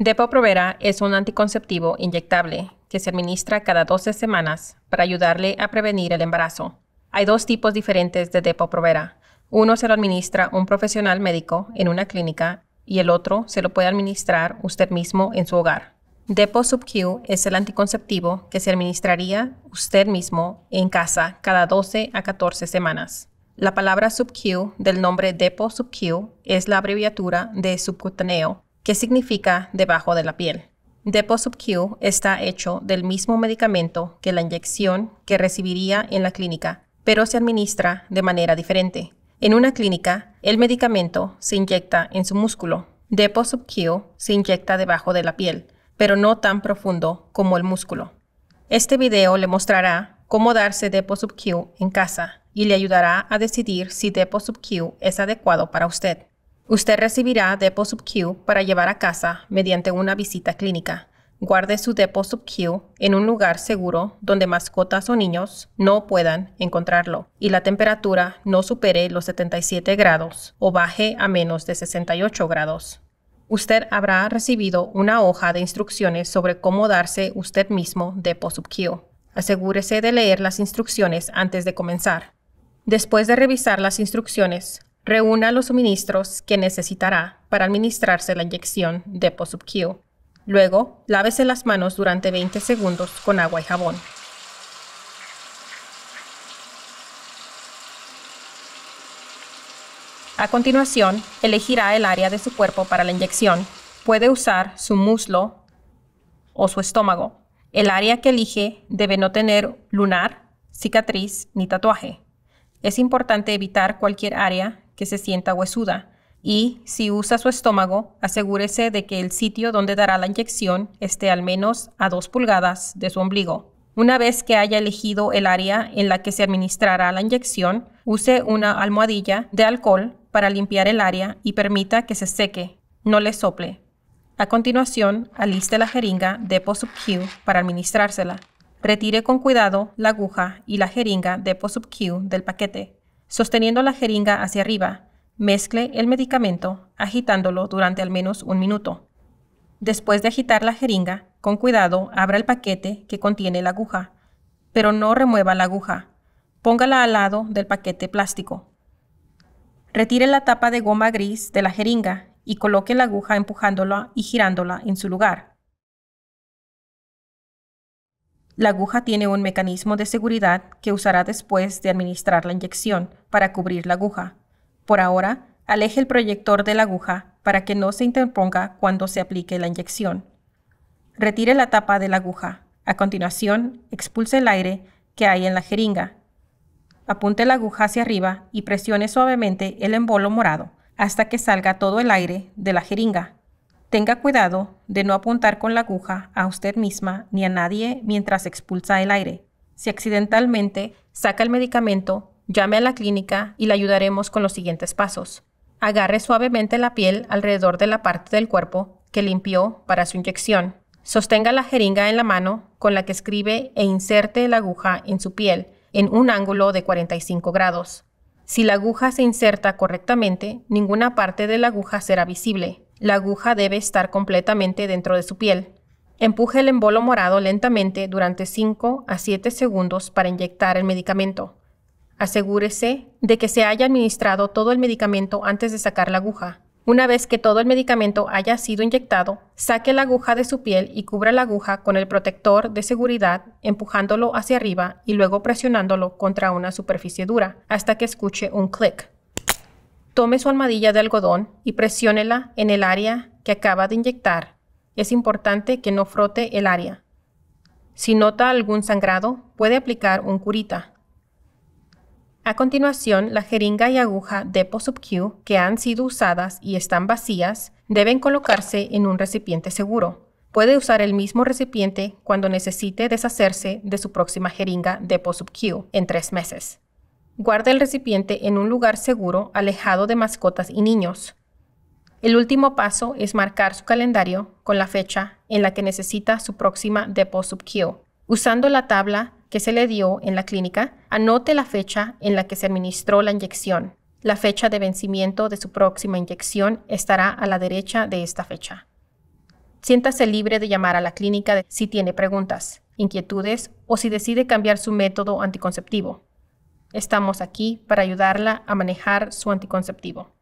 Depo-Provera es un anticonceptivo inyectable que se administra cada 12 semanas para ayudarle a prevenir el embarazo. Hay dos tipos diferentes de Depo-Provera. Uno se lo administra un profesional médico en una clínica y el otro se lo puede administrar usted mismo en su hogar. Depo SubQ es el anticonceptivo que se administraría usted mismo en casa cada 12 a 14 semanas. La palabra SubQ del nombre Depo SubQ es la abreviatura de subcutáneo que significa debajo de la piel. Q está hecho del mismo medicamento que la inyección que recibiría en la clínica, pero se administra de manera diferente. En una clínica, el medicamento se inyecta en su músculo. SubQ se inyecta debajo de la piel, pero no tan profundo como el músculo. Este video le mostrará cómo darse SubQ en casa y le ayudará a decidir si Q es adecuado para usted. Usted recibirá Depo SubQ para llevar a casa mediante una visita clínica. Guarde su Depo SubQ en un lugar seguro donde mascotas o niños no puedan encontrarlo y la temperatura no supere los 77 grados o baje a menos de 68 grados. Usted habrá recibido una hoja de instrucciones sobre cómo darse usted mismo Depo SubQ. Asegúrese de leer las instrucciones antes de comenzar. Después de revisar las instrucciones, Reúna los suministros que necesitará para administrarse la inyección de POSUBQ. Luego, lávese las manos durante 20 segundos con agua y jabón. A continuación, elegirá el área de su cuerpo para la inyección. Puede usar su muslo o su estómago. El área que elige debe no tener lunar, cicatriz ni tatuaje. Es importante evitar cualquier área que se sienta huesuda. Y si usa su estómago, asegúrese de que el sitio donde dará la inyección esté al menos a dos pulgadas de su ombligo. Una vez que haya elegido el área en la que se administrará la inyección, use una almohadilla de alcohol para limpiar el área y permita que se seque, no le sople. A continuación, aliste la jeringa de Sub-Q para administrársela. Retire con cuidado la aguja y la jeringa de Sub-Q del paquete. Sosteniendo la jeringa hacia arriba, mezcle el medicamento agitándolo durante al menos un minuto. Después de agitar la jeringa, con cuidado abra el paquete que contiene la aguja, pero no remueva la aguja. Póngala al lado del paquete plástico. Retire la tapa de goma gris de la jeringa y coloque la aguja empujándola y girándola en su lugar. La aguja tiene un mecanismo de seguridad que usará después de administrar la inyección para cubrir la aguja. Por ahora, aleje el proyector de la aguja para que no se interponga cuando se aplique la inyección. Retire la tapa de la aguja. A continuación, expulse el aire que hay en la jeringa. Apunte la aguja hacia arriba y presione suavemente el embolo morado hasta que salga todo el aire de la jeringa. Tenga cuidado de no apuntar con la aguja a usted misma ni a nadie mientras expulsa el aire. Si accidentalmente saca el medicamento, llame a la clínica y le ayudaremos con los siguientes pasos. Agarre suavemente la piel alrededor de la parte del cuerpo que limpió para su inyección. Sostenga la jeringa en la mano con la que escribe e inserte la aguja en su piel en un ángulo de 45 grados. Si la aguja se inserta correctamente, ninguna parte de la aguja será visible. La aguja debe estar completamente dentro de su piel. Empuje el embolo morado lentamente durante 5 a 7 segundos para inyectar el medicamento. Asegúrese de que se haya administrado todo el medicamento antes de sacar la aguja. Una vez que todo el medicamento haya sido inyectado, saque la aguja de su piel y cubra la aguja con el protector de seguridad, empujándolo hacia arriba y luego presionándolo contra una superficie dura hasta que escuche un clic. Tome su almohadilla de algodón y presiónela en el área que acaba de inyectar. Es importante que no frote el área. Si nota algún sangrado, puede aplicar un curita. A continuación, la jeringa y aguja Depo SubQ que han sido usadas y están vacías deben colocarse en un recipiente seguro. Puede usar el mismo recipiente cuando necesite deshacerse de su próxima jeringa Depo SubQ en tres meses. Guarda el recipiente en un lugar seguro, alejado de mascotas y niños. El último paso es marcar su calendario con la fecha en la que necesita su próxima depo subQ. Usando la tabla que se le dio en la clínica, anote la fecha en la que se administró la inyección. La fecha de vencimiento de su próxima inyección estará a la derecha de esta fecha. Siéntase libre de llamar a la clínica si tiene preguntas, inquietudes o si decide cambiar su método anticonceptivo. Estamos aquí para ayudarla a manejar su anticonceptivo.